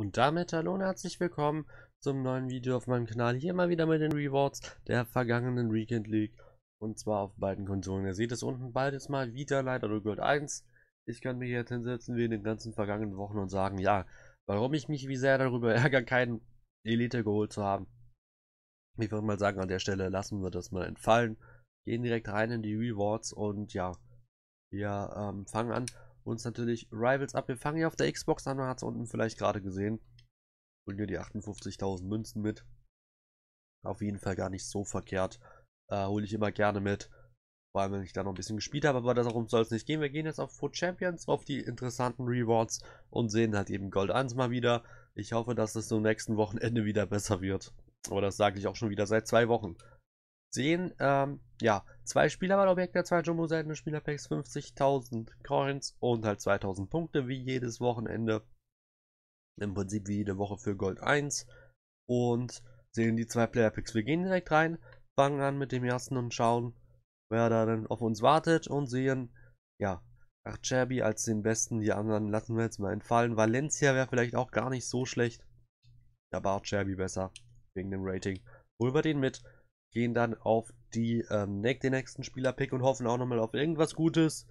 Und damit hallo und herzlich willkommen zum neuen Video auf meinem Kanal. Hier mal wieder mit den Rewards der vergangenen Weekend League. Und zwar auf beiden Konsolen. Ihr seht es unten beides mal wieder leider nur Gold 1. Ich kann mich jetzt hinsetzen wie in den ganzen vergangenen Wochen und sagen, ja, warum ich mich wie sehr darüber ärgere, keinen Elite geholt zu haben. Ich würde mal sagen, an der Stelle lassen wir das mal entfallen. Gehen direkt rein in die Rewards und ja, wir ähm, fangen an uns natürlich Rivals ab. Wir fangen hier auf der Xbox an, man hat es unten vielleicht gerade gesehen. Und hier die 58.000 Münzen mit. Auf jeden Fall gar nicht so verkehrt. Äh, Hole ich immer gerne mit. Vor allem, wenn ich da noch ein bisschen gespielt habe, aber darum soll es nicht gehen. Wir gehen jetzt auf Food Champions, auf die interessanten Rewards und sehen halt eben Gold 1 mal wieder. Ich hoffe, dass es zum nächsten Wochenende wieder besser wird. Aber das sage ich auch schon wieder seit zwei Wochen sehen, ähm, ja, zwei Spielerwahlobjekte, zwei Jumbo-Seiten, Spielerpacks, 50.000 Coins und halt 2.000 Punkte, wie jedes Wochenende. Im Prinzip wie jede Woche für Gold 1. Und sehen die zwei Playerpacks. Wir gehen direkt rein, fangen an mit dem ersten und schauen, wer da dann auf uns wartet und sehen, ja, Archerby als den besten, die anderen lassen wir jetzt mal entfallen. Valencia wäre vielleicht auch gar nicht so schlecht. Da war Archerby besser, wegen dem Rating. Holen wir den mit gehen dann auf die, ähm, den nächsten Spielerpick und hoffen auch nochmal auf irgendwas Gutes.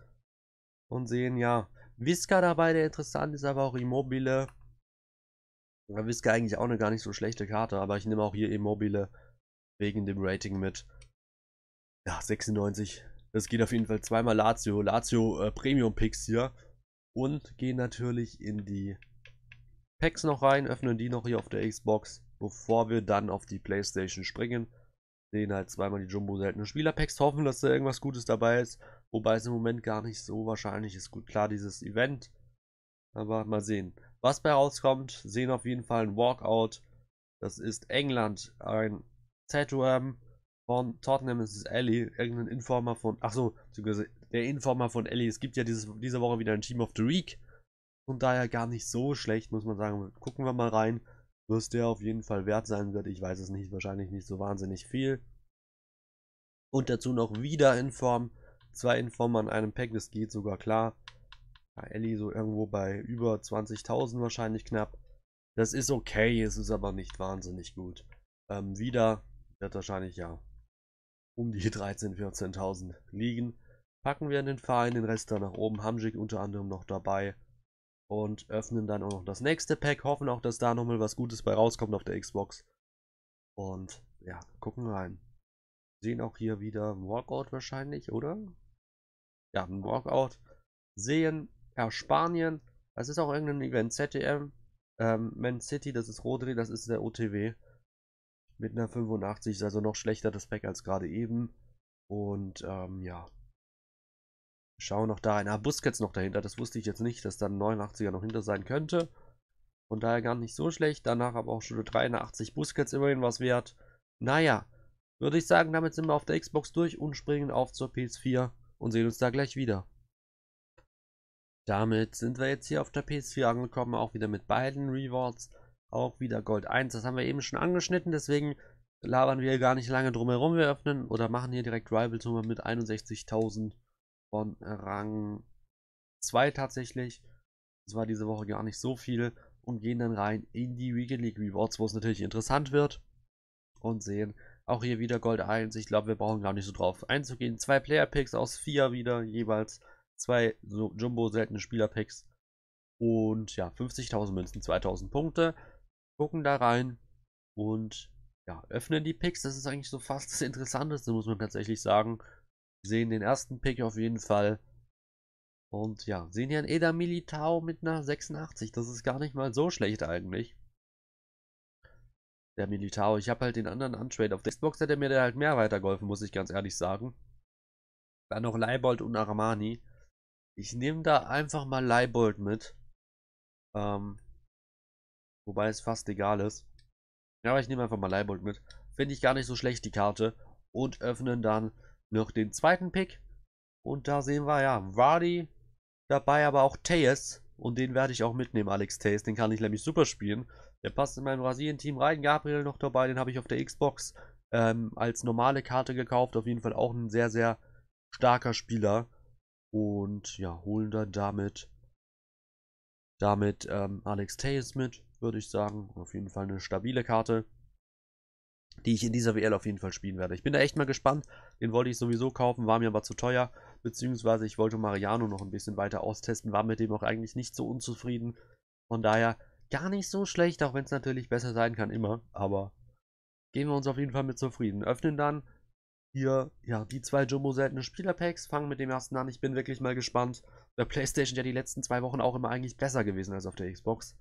Und sehen, ja, Visca dabei, der interessant ist, aber auch Immobile. Ja, Visca eigentlich auch eine gar nicht so schlechte Karte, aber ich nehme auch hier Immobile wegen dem Rating mit. Ja, 96. Das geht auf jeden Fall zweimal Lazio. Lazio äh, Premium Picks hier. Und gehen natürlich in die Packs noch rein, öffnen die noch hier auf der Xbox, bevor wir dann auf die Playstation springen sehen halt zweimal die Jumbo seltene Spielerpacks, hoffen, dass da irgendwas Gutes dabei ist, wobei es im Moment gar nicht so wahrscheinlich ist. Gut, klar, dieses Event, aber mal sehen. Was bei rauskommt, sehen auf jeden Fall ein Walkout. Das ist England, ein Tattooam von Tottenham ist es Ellie, irgendein Informer von, achso, der Informer von Ellie. Es gibt ja dieses, diese Woche wieder ein Team of the Week. Von daher gar nicht so schlecht, muss man sagen. Gucken wir mal rein was der auf jeden Fall wert sein wird. Ich weiß es nicht, wahrscheinlich nicht so wahnsinnig viel. Und dazu noch wieder in Form. Zwei in Form an einem Pack, das geht sogar klar. Ja, Ellie so irgendwo bei über 20.000 wahrscheinlich knapp. Das ist okay, es ist aber nicht wahnsinnig gut. Ähm, wieder wird wahrscheinlich ja um die 13.000, 14.000 liegen. Packen wir in den Verein, den Rest da nach oben. Hamjik unter anderem noch dabei und öffnen dann auch noch das nächste Pack, hoffen auch, dass da nochmal was Gutes bei rauskommt auf der Xbox. Und ja, gucken rein. Sehen auch hier wieder ein Walkout wahrscheinlich, oder? Ja, ein Walkout. Sehen, ja, Spanien. Das ist auch irgendein Event. ZTM, ähm, Man City, das ist Rodri, das ist der OTW. Mit einer 85 ist also noch schlechter das Pack als gerade eben. Und ähm, ja, Schau noch da. Ah, Busquets noch dahinter. Das wusste ich jetzt nicht, dass da ein 89er noch hinter sein könnte. Von daher gar nicht so schlecht. Danach aber auch schon 83 Busquets immerhin was wert. Naja, würde ich sagen, damit sind wir auf der Xbox durch und springen auf zur PS4 und sehen uns da gleich wieder. Damit sind wir jetzt hier auf der PS4 angekommen, auch wieder mit beiden Rewards, auch wieder Gold 1. Das haben wir eben schon angeschnitten, deswegen labern wir gar nicht lange drum herum. Wir öffnen oder machen hier direkt Rival Tumor mit 61.000 von Rang 2 tatsächlich. Es war diese Woche gar nicht so viel und gehen dann rein in die Weekend League Rewards, wo es natürlich interessant wird und sehen auch hier wieder Gold 1. Ich glaube, wir brauchen gar nicht so drauf einzugehen. Zwei Player Picks aus vier wieder jeweils. Zwei so Jumbo seltene Spieler Picks. Und ja, 50.000 Münzen, 2000 Punkte. Gucken da rein und ja, öffnen die Picks. Das ist eigentlich so fast das Interessanteste, muss man tatsächlich sagen sehen den ersten Pick auf jeden Fall. Und ja, sehen hier einen Eder Militao mit einer 86. Das ist gar nicht mal so schlecht eigentlich. Der Militao. Ich habe halt den anderen Untrade. Auf der Xbox hätte mir der halt mehr weitergeholfen, muss ich ganz ehrlich sagen. Dann noch Leibold und Armani. Ich nehme da einfach mal Leibold mit. Ähm, wobei es fast egal ist. Ja, aber ich nehme einfach mal Leibold mit. Finde ich gar nicht so schlecht, die Karte. Und öffnen dann noch den zweiten Pick. Und da sehen wir ja Vardy dabei, aber auch Tejas. Und den werde ich auch mitnehmen, Alex Tejas. Den kann ich nämlich super spielen. Der passt in mein Brasilien-Team rein. Gabriel noch dabei. Den habe ich auf der Xbox ähm, als normale Karte gekauft. Auf jeden Fall auch ein sehr, sehr starker Spieler. Und ja, holen dann damit, damit ähm, Alex Tejas mit, würde ich sagen. Auf jeden Fall eine stabile Karte die ich in dieser WL auf jeden Fall spielen werde. Ich bin da echt mal gespannt. Den wollte ich sowieso kaufen, war mir aber zu teuer. Beziehungsweise ich wollte Mariano noch ein bisschen weiter austesten, war mit dem auch eigentlich nicht so unzufrieden. Von daher gar nicht so schlecht, auch wenn es natürlich besser sein kann, immer. Aber gehen wir uns auf jeden Fall mit zufrieden. Öffnen dann hier ja, die zwei Jumbo seltene Spielerpacks, fangen mit dem ersten an. Ich bin wirklich mal gespannt. Der PlayStation ja die letzten zwei Wochen auch immer eigentlich besser gewesen als auf der Xbox.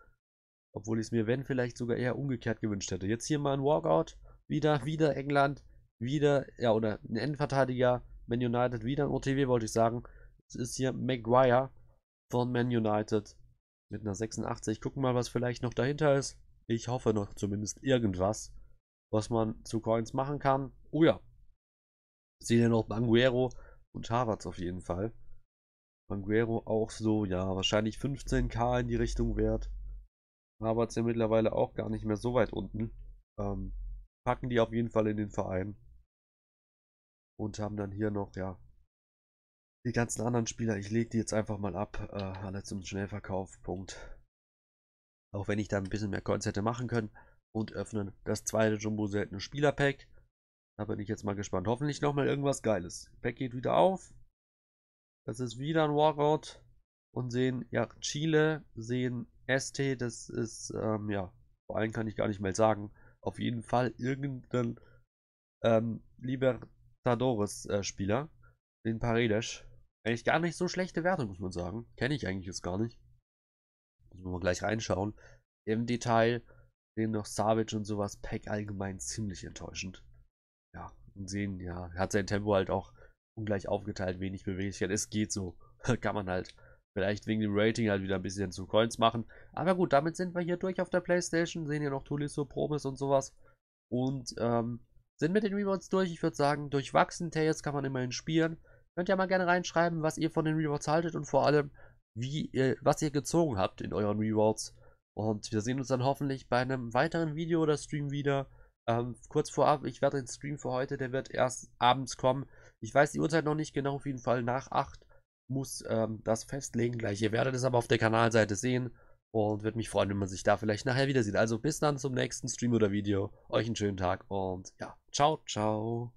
Obwohl ich es mir, wenn, vielleicht sogar eher umgekehrt gewünscht hätte. Jetzt hier mal ein Walkout wieder, wieder England, wieder, ja, oder ein Endverteidiger, Man United, wieder ein OTW, wollte ich sagen. Es ist hier Maguire von Man United mit einer 86. Gucken mal, was vielleicht noch dahinter ist. Ich hoffe noch zumindest irgendwas, was man zu Coins machen kann. Oh ja, sehen ja noch Banguero und Harvards auf jeden Fall. Banguero auch so, ja, wahrscheinlich 15k in die Richtung wert. Harvards ja mittlerweile auch gar nicht mehr so weit unten. Ähm, packen die auf jeden Fall in den Verein. Und haben dann hier noch, ja, die ganzen anderen Spieler. Ich lege die jetzt einfach mal ab. Äh, alle zum Schnellverkauf. Punkt. Auch wenn ich da ein bisschen mehr Coins hätte machen können. Und öffnen das zweite Jumbo seltene Spielerpack. Da bin ich jetzt mal gespannt. Hoffentlich nochmal irgendwas Geiles. Pack geht wieder auf. Das ist wieder ein Walkout. Und sehen, ja, Chile, sehen ST. Das ist, ähm, ja, vor allem kann ich gar nicht mehr sagen auf jeden Fall irgendeinen ähm, Libertadores-Spieler, äh, den Paredes. Eigentlich gar nicht so schlechte Werte, muss man sagen. Kenne ich eigentlich jetzt gar nicht. Müssen wir mal gleich reinschauen. Im Detail sehen noch Savage und sowas Pack allgemein ziemlich enttäuschend. Ja, und sehen, ja, hat sein Tempo halt auch ungleich aufgeteilt, wenig Beweglichkeit. Es geht so. Kann man halt Vielleicht wegen dem Rating halt wieder ein bisschen zu Coins machen. Aber gut, damit sind wir hier durch auf der Playstation. Sehen hier noch Tulisso, Probes und sowas. Und ähm, sind mit den Rewards durch. Ich würde sagen, durchwachsen. Tails kann man immerhin spielen. Könnt ihr mal gerne reinschreiben, was ihr von den Rewards haltet und vor allem, wie ihr, was ihr gezogen habt in euren Rewards. Und wir sehen uns dann hoffentlich bei einem weiteren Video oder Stream wieder. Ähm, kurz vorab, ich werde den Stream für heute, der wird erst abends kommen. Ich weiß die Uhrzeit noch nicht genau, auf jeden Fall nach 8 muss ähm, das festlegen gleich. Ihr werdet es aber auf der Kanalseite sehen und würde mich freuen, wenn man sich da vielleicht nachher wieder sieht. Also bis dann zum nächsten Stream oder Video. Euch einen schönen Tag und ja, ciao, ciao.